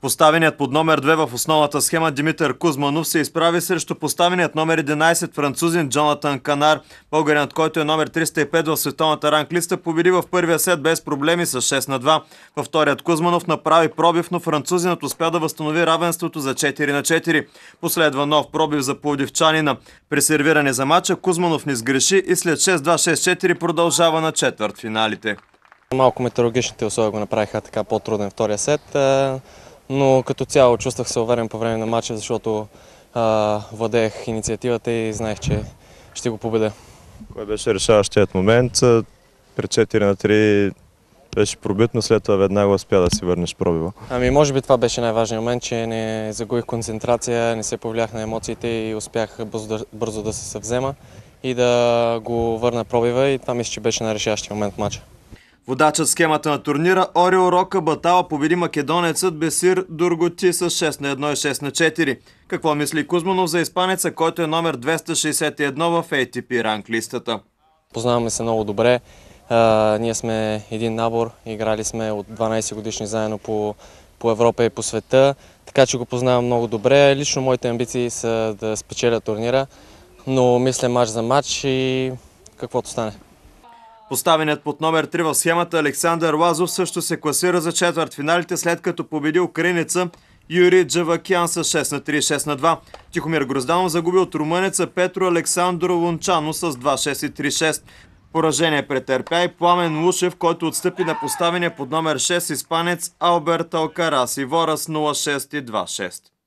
Поставеният под номер 2 в основната схема Димитър Кузманов се изправи срещу поставеният номер 11 французин Джонатан Канар. Българинът, който е номер 305 в световната ранглиста, победи в първия сет без проблеми с 6 на 2. Във вторият Кузманов направи пробив, но французинът успя да възстанови равенството за 4 на 4. Последва нов пробив за плодивчанина. При сервиране за матча Кузманов не сгреши и след 6-2-6-4 продължава на четвърт финалите. Малко метеорологичните условия го направиха така по-труден втория сет но като цяло чувствах се уверен по време на матча, защото а, владеех инициативата и знаех, че ще го победя. Кой беше решаващият момент? Пред 4 на 3 беше пробит, но след това веднага успя да си върнеш пробива. Ами може би това беше най-важният момент, че не загубих концентрация, не се повлях на емоциите и успях бързо, бързо да се съвзема и да го върна пробива и това мисля, че беше най решаващият момент в матча. Водачът схемата на турнира Орио Рока Батала победи македонецът Бесир Дурготи с 6 на 1 и 6 на 4. Какво мисли Кузманов за испанеца, който е номер 261 в ATP ранг листата? Познаваме се много добре. А, ние сме един набор, играли сме от 12 годишни заедно по, по Европа и по света, така че го познавам много добре. Лично моите амбиции са да спечеля турнира, но мисля матч за матч и каквото стане. Поставеният под номер 3 в схемата Александър Лазов също се класира за четвърт финалите, след като победи украинеца Юрий Джавакян с 6 на 3 6 на 2. Тихомир Грозданов загуби от румънеца Петро Александро Лунчано с 2-6 и 3-6. Поражение претърпя и Пламен Лушев, който отстъпи на поставения под номер 6 испанец Алберт Алкарас и Вора с 0-6 и 2-6.